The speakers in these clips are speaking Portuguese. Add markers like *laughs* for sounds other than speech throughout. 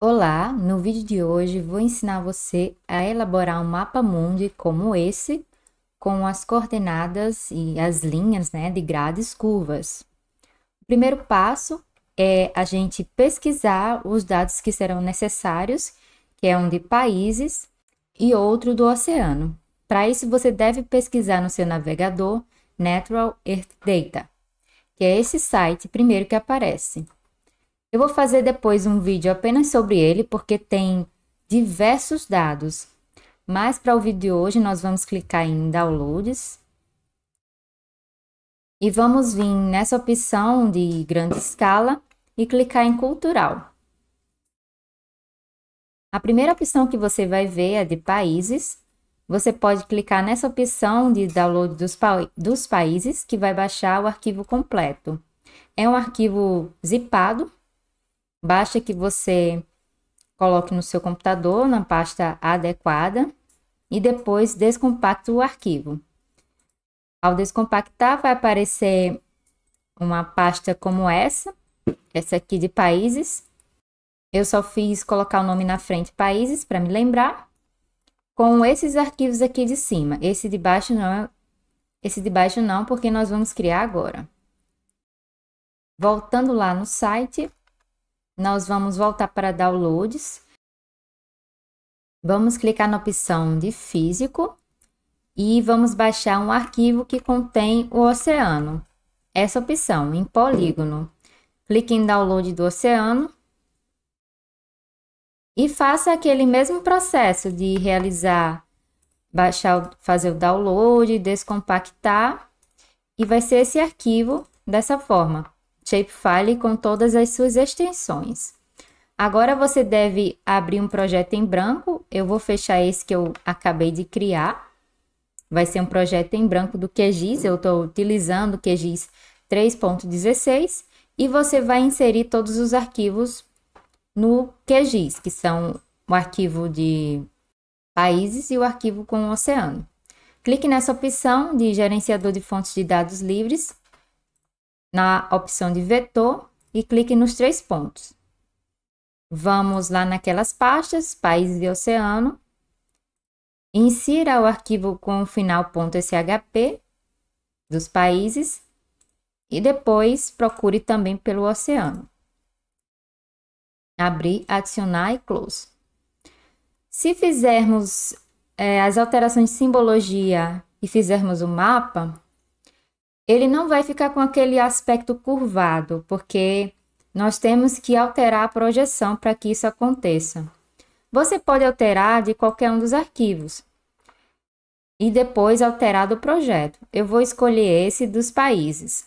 Olá, no vídeo de hoje vou ensinar você a elaborar um mapa mundi como esse, com as coordenadas e as linhas né, de grades curvas. O primeiro passo é a gente pesquisar os dados que serão necessários, que é um de países e outro do oceano. Para isso, você deve pesquisar no seu navegador Natural Earth Data, que é esse site primeiro que aparece. Eu vou fazer depois um vídeo apenas sobre ele, porque tem diversos dados. Mas para o vídeo de hoje, nós vamos clicar em Downloads. E vamos vir nessa opção de grande escala e clicar em Cultural. A primeira opção que você vai ver é de países. Você pode clicar nessa opção de download dos, pa dos países, que vai baixar o arquivo completo. É um arquivo zipado, Basta que você coloque no seu computador na pasta adequada e depois descompacte o arquivo. Ao descompactar, vai aparecer uma pasta como essa, essa aqui de países. Eu só fiz colocar o nome na frente países para me lembrar. Com esses arquivos aqui de cima, esse de baixo não, é, esse de baixo não, porque nós vamos criar agora. Voltando lá no site, nós vamos voltar para downloads. Vamos clicar na opção de físico e vamos baixar um arquivo que contém o oceano. Essa opção, em polígono. Clique em download do oceano e faça aquele mesmo processo de realizar, baixar, fazer o download, descompactar e vai ser esse arquivo dessa forma. Shapefile com todas as suas extensões. Agora você deve abrir um projeto em branco. Eu vou fechar esse que eu acabei de criar. Vai ser um projeto em branco do QGIS. Eu estou utilizando o QGIS 3.16. E você vai inserir todos os arquivos no QGIS, que são o arquivo de países e o arquivo com o oceano. Clique nessa opção de gerenciador de fontes de dados livres na opção de vetor e clique nos três pontos. Vamos lá naquelas pastas, países e oceano. Insira o arquivo com o final .shp dos países e depois procure também pelo oceano. Abrir, adicionar e close. Se fizermos é, as alterações de simbologia e fizermos o mapa, ele não vai ficar com aquele aspecto curvado, porque nós temos que alterar a projeção para que isso aconteça. Você pode alterar de qualquer um dos arquivos e depois alterar do projeto. Eu vou escolher esse dos países.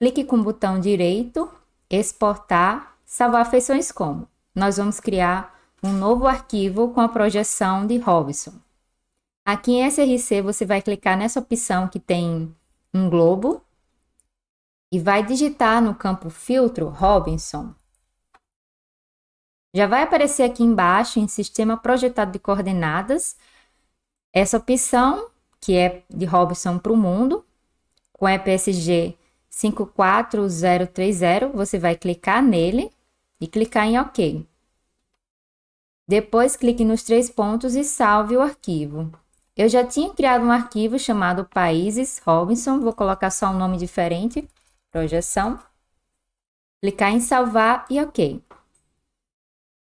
Clique com o botão direito, exportar, salvar feições como. Nós vamos criar um novo arquivo com a projeção de Robson. Aqui em SRC você vai clicar nessa opção que tem um globo e vai digitar no campo filtro Robinson. Já vai aparecer aqui embaixo em sistema projetado de coordenadas essa opção que é de Robinson para o mundo com EPSG 54030, você vai clicar nele e clicar em OK. Depois clique nos três pontos e salve o arquivo. Eu já tinha criado um arquivo chamado Países Robinson, vou colocar só um nome diferente, projeção. Clicar em salvar e ok.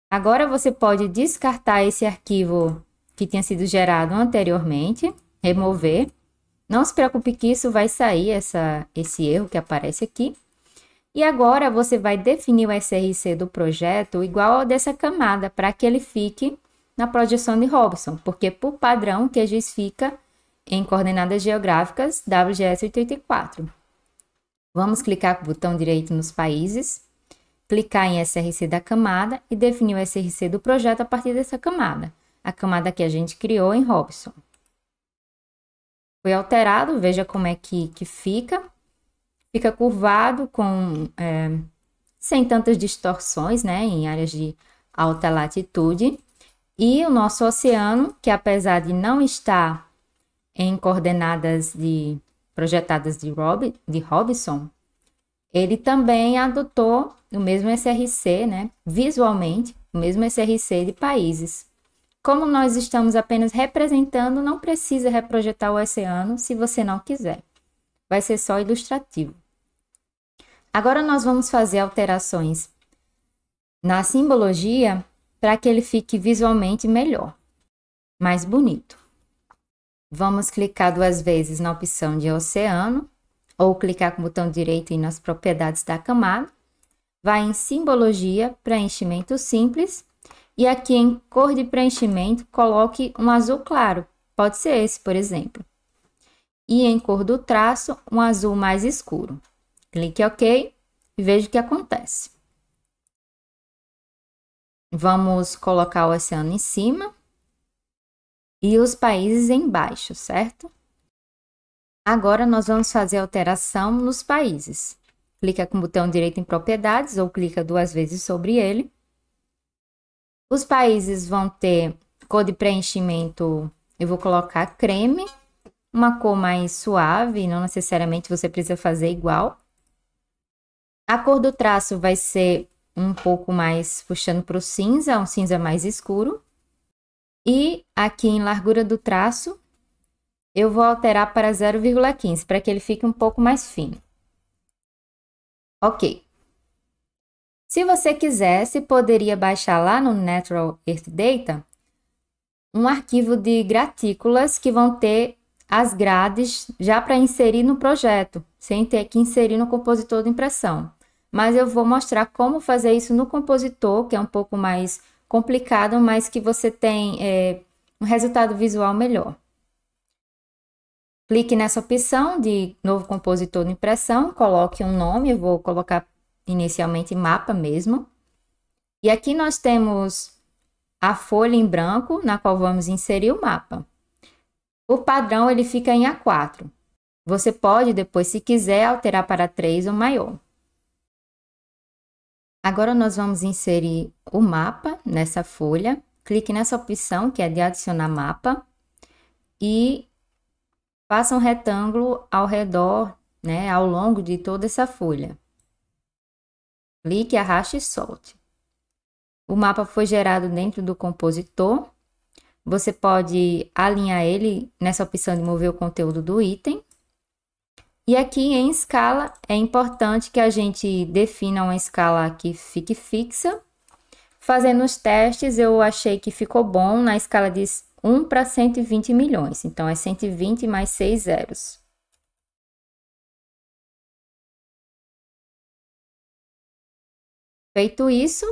Agora você pode descartar esse arquivo que tinha sido gerado anteriormente, remover. Não se preocupe que isso vai sair, essa, esse erro que aparece aqui. E agora você vai definir o SRC do projeto igual ao dessa camada, para que ele fique na projeção de Robson, porque por padrão o QGIS fica em coordenadas geográficas WGS 84. Vamos clicar com o botão direito nos países, clicar em SRC da camada e definir o SRC do projeto a partir dessa camada, a camada que a gente criou em Robson. Foi alterado, veja como é que, que fica. Fica curvado, com é, sem tantas distorções né, em áreas de alta latitude. E o nosso oceano, que apesar de não estar em coordenadas de, projetadas de, Rob, de Robson ele também adotou o mesmo SRC, né, visualmente, o mesmo SRC de países. Como nós estamos apenas representando, não precisa reprojetar o oceano se você não quiser. Vai ser só ilustrativo. Agora nós vamos fazer alterações na simbologia para que ele fique visualmente melhor, mais bonito. Vamos clicar duas vezes na opção de oceano, ou clicar com o botão direito em nas propriedades da camada. Vai em simbologia, preenchimento simples, e aqui em cor de preenchimento, coloque um azul claro, pode ser esse, por exemplo. E em cor do traço, um azul mais escuro. Clique OK e veja o que acontece. Vamos colocar o oceano em cima e os países embaixo, certo? Agora nós vamos fazer alteração nos países. Clica com o botão direito em propriedades ou clica duas vezes sobre ele. Os países vão ter cor de preenchimento, eu vou colocar creme, uma cor mais suave, não necessariamente você precisa fazer igual. A cor do traço vai ser um pouco mais puxando para o cinza, um cinza mais escuro. E aqui em largura do traço, eu vou alterar para 0,15, para que ele fique um pouco mais fino. Ok. Se você quisesse, poderia baixar lá no Natural Earth Data um arquivo de gratículas que vão ter as grades já para inserir no projeto, sem ter que inserir no compositor de impressão mas eu vou mostrar como fazer isso no compositor, que é um pouco mais complicado, mas que você tem é, um resultado visual melhor. Clique nessa opção de novo compositor de impressão, coloque um nome, eu vou colocar inicialmente mapa mesmo. E aqui nós temos a folha em branco, na qual vamos inserir o mapa. O padrão ele fica em A4. Você pode depois, se quiser, alterar para 3 ou maior. Agora nós vamos inserir o mapa nessa folha. Clique nessa opção que é de adicionar mapa e faça um retângulo ao redor, né, ao longo de toda essa folha. Clique, arraste e solte. O mapa foi gerado dentro do compositor. Você pode alinhar ele nessa opção de mover o conteúdo do item e aqui em escala é importante que a gente defina uma escala que fique fixa. Fazendo os testes, eu achei que ficou bom na escala de 1 para 120 milhões. Então, é 120 mais 6 zeros. Feito isso,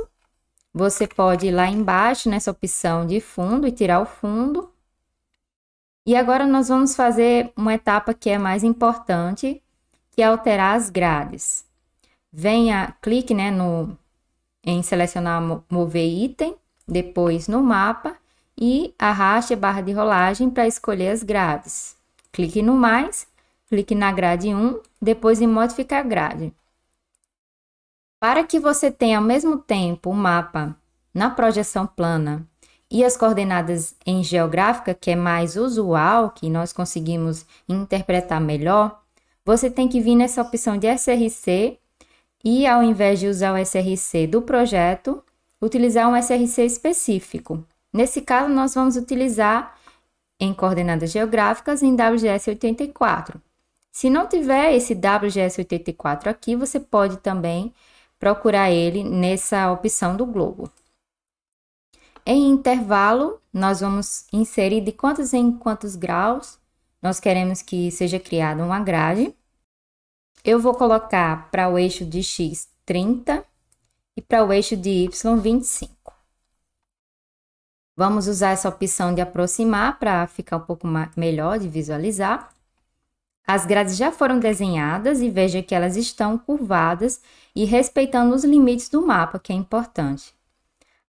você pode ir lá embaixo nessa opção de fundo e tirar o fundo. E agora nós vamos fazer uma etapa que é mais importante, que é alterar as grades. Venha, clique né, no, em selecionar mover item, depois no mapa e arraste a barra de rolagem para escolher as grades. Clique no mais, clique na grade 1, depois em modificar grade. Para que você tenha ao mesmo tempo o um mapa na projeção plana e as coordenadas em geográfica, que é mais usual, que nós conseguimos interpretar melhor, você tem que vir nessa opção de SRC e, ao invés de usar o SRC do projeto, utilizar um SRC específico. Nesse caso, nós vamos utilizar em coordenadas geográficas em WGS 84. Se não tiver esse WGS 84 aqui, você pode também procurar ele nessa opção do globo. Em intervalo, nós vamos inserir de quantos em quantos graus nós queremos que seja criada uma grade. Eu vou colocar para o eixo de x 30 e para o eixo de y 25. Vamos usar essa opção de aproximar para ficar um pouco melhor de visualizar. As grades já foram desenhadas e veja que elas estão curvadas e respeitando os limites do mapa, que é importante.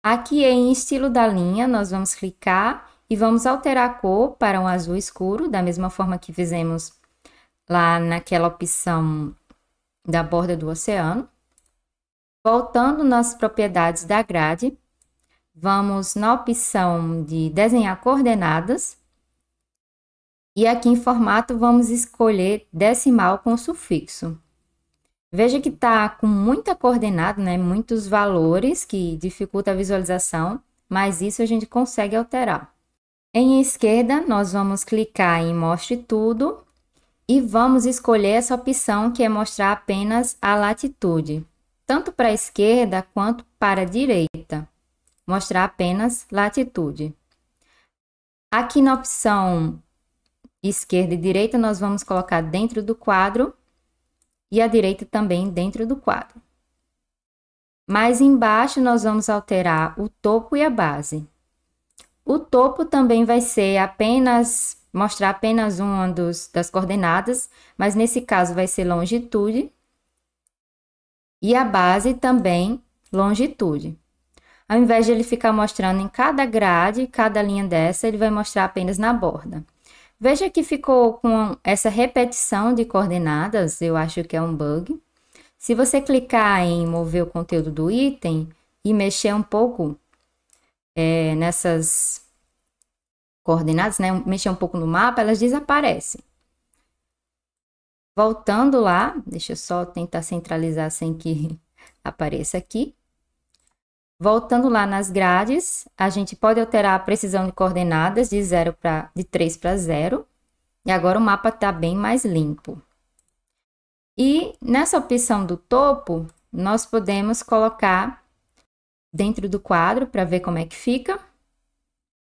Aqui é em estilo da linha, nós vamos clicar e vamos alterar a cor para um azul escuro, da mesma forma que fizemos lá naquela opção da borda do oceano. Voltando nas propriedades da grade, vamos na opção de desenhar coordenadas. E aqui em formato vamos escolher decimal com sufixo. Veja que está com muita coordenada, né? muitos valores que dificulta a visualização, mas isso a gente consegue alterar. Em esquerda, nós vamos clicar em Mostre Tudo e vamos escolher essa opção que é mostrar apenas a latitude, tanto para a esquerda quanto para a direita, mostrar apenas latitude. Aqui na opção esquerda e direita, nós vamos colocar dentro do quadro e a direita também dentro do quadro. Mais embaixo, nós vamos alterar o topo e a base. O topo também vai ser apenas, mostrar apenas uma dos, das coordenadas, mas nesse caso vai ser longitude. E a base também longitude. Ao invés de ele ficar mostrando em cada grade, cada linha dessa, ele vai mostrar apenas na borda. Veja que ficou com essa repetição de coordenadas, eu acho que é um bug. Se você clicar em mover o conteúdo do item e mexer um pouco é, nessas coordenadas, né, mexer um pouco no mapa, elas desaparecem. Voltando lá, deixa eu só tentar centralizar sem que *laughs* apareça aqui. Voltando lá nas grades, a gente pode alterar a precisão de coordenadas de, zero para de 3 para 0. E agora o mapa está bem mais limpo. E nessa opção do topo, nós podemos colocar dentro do quadro para ver como é que fica.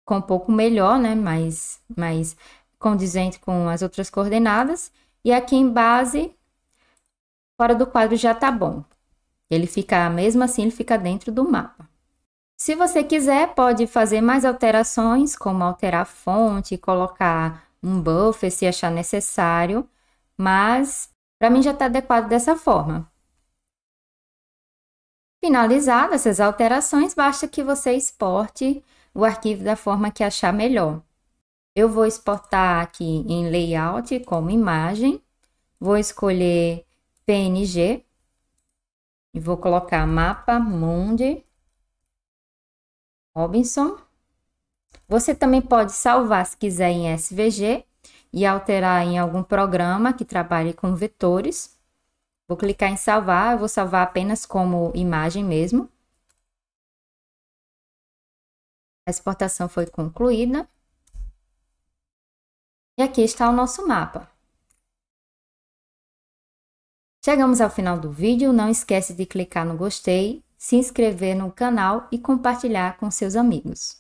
Com um pouco melhor, né? Mais, mais condizente com as outras coordenadas. E aqui em base, fora do quadro já está bom. Ele fica, mesmo assim, ele fica dentro do mapa. Se você quiser, pode fazer mais alterações, como alterar a fonte, colocar um buffer se achar necessário, mas para mim já está adequado dessa forma. Finalizadas essas alterações, basta que você exporte o arquivo da forma que achar melhor. Eu vou exportar aqui em Layout como imagem, vou escolher PNG e vou colocar Mapa Mundi Robinson. Você também pode salvar se quiser em SVG e alterar em algum programa que trabalhe com vetores. Vou clicar em salvar, eu vou salvar apenas como imagem mesmo. A exportação foi concluída. E aqui está o nosso mapa. Chegamos ao final do vídeo, não esquece de clicar no gostei, se inscrever no canal e compartilhar com seus amigos.